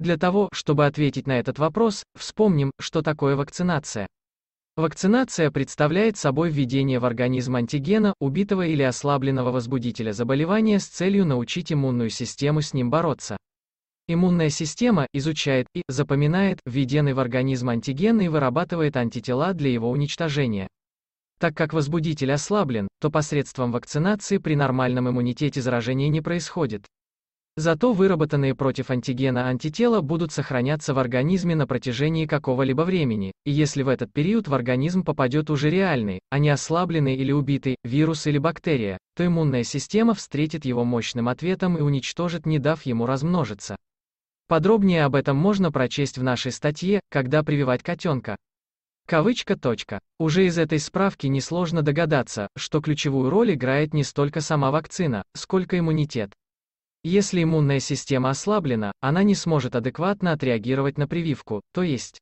Для того, чтобы ответить на этот вопрос, вспомним, что такое вакцинация. Вакцинация представляет собой введение в организм антигена, убитого или ослабленного возбудителя заболевания с целью научить иммунную систему с ним бороться. Иммунная система изучает и запоминает введенный в организм антиген и вырабатывает антитела для его уничтожения. Так как возбудитель ослаблен, то посредством вакцинации при нормальном иммунитете заражения не происходит. Зато выработанные против антигена антитела будут сохраняться в организме на протяжении какого-либо времени, и если в этот период в организм попадет уже реальный, а не ослабленный или убитый, вирус или бактерия, то иммунная система встретит его мощным ответом и уничтожит, не дав ему размножиться. Подробнее об этом можно прочесть в нашей статье «Когда прививать котенка». Кавычка точка. Уже из этой справки несложно догадаться, что ключевую роль играет не столько сама вакцина, сколько иммунитет. Если иммунная система ослаблена, она не сможет адекватно отреагировать на прививку, то есть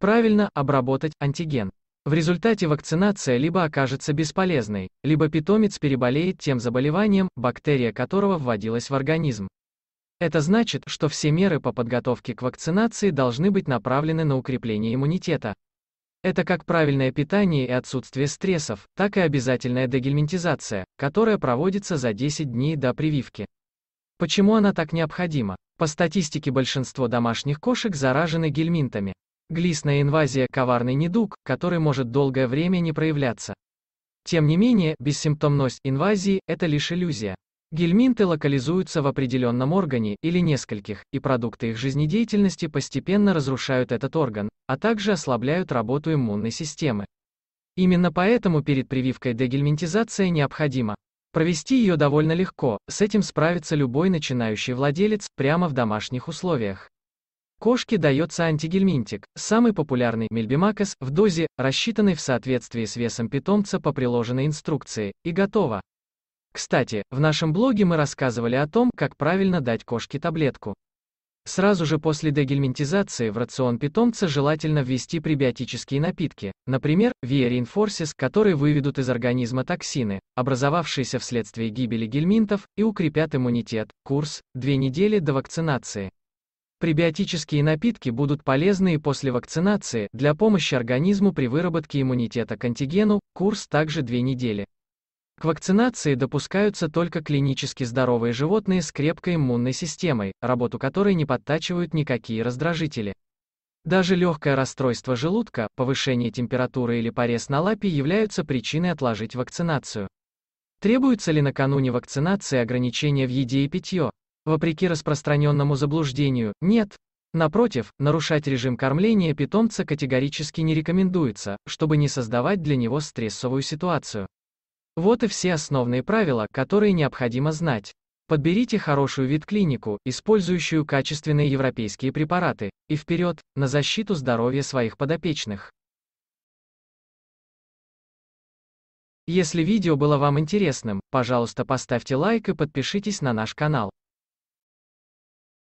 правильно обработать антиген. В результате вакцинация либо окажется бесполезной, либо питомец переболеет тем заболеванием, бактерия которого вводилась в организм. Это значит, что все меры по подготовке к вакцинации должны быть направлены на укрепление иммунитета. Это как правильное питание и отсутствие стрессов, так и обязательная дегельминтизация, которая проводится за 10 дней до прививки. Почему она так необходима? По статистике большинство домашних кошек заражены гельминтами. Глистная инвазия – коварный недуг, который может долгое время не проявляться. Тем не менее, бессимптомность инвазии – это лишь иллюзия. Гельминты локализуются в определенном органе или нескольких, и продукты их жизнедеятельности постепенно разрушают этот орган, а также ослабляют работу иммунной системы. Именно поэтому перед прививкой дегельминтизация необходима. Провести ее довольно легко, с этим справится любой начинающий владелец, прямо в домашних условиях. Кошке дается антигельминтик, самый популярный мельбимакос, в дозе, рассчитанной в соответствии с весом питомца по приложенной инструкции, и готово. Кстати, в нашем блоге мы рассказывали о том, как правильно дать кошке таблетку. Сразу же после дегельминтизации в рацион питомца желательно ввести пребиотические напитки, например, Via Reinforces, которые выведут из организма токсины, образовавшиеся вследствие гибели гельминтов, и укрепят иммунитет. Курс – две недели до вакцинации. Пребиотические напитки будут полезны и после вакцинации для помощи организму при выработке иммунитета к антигену, курс также две недели. К вакцинации допускаются только клинически здоровые животные с крепкой иммунной системой, работу которой не подтачивают никакие раздражители. Даже легкое расстройство желудка, повышение температуры или порез на лапе являются причиной отложить вакцинацию. Требуется ли накануне вакцинации ограничения в еде и питье? Вопреки распространенному заблуждению, нет. Напротив, нарушать режим кормления питомца категорически не рекомендуется, чтобы не создавать для него стрессовую ситуацию. Вот и все основные правила, которые необходимо знать. Подберите хорошую вид клинику, использующую качественные европейские препараты, и вперед, на защиту здоровья своих подопечных. Если видео было вам интересным, пожалуйста поставьте лайк и подпишитесь на наш канал.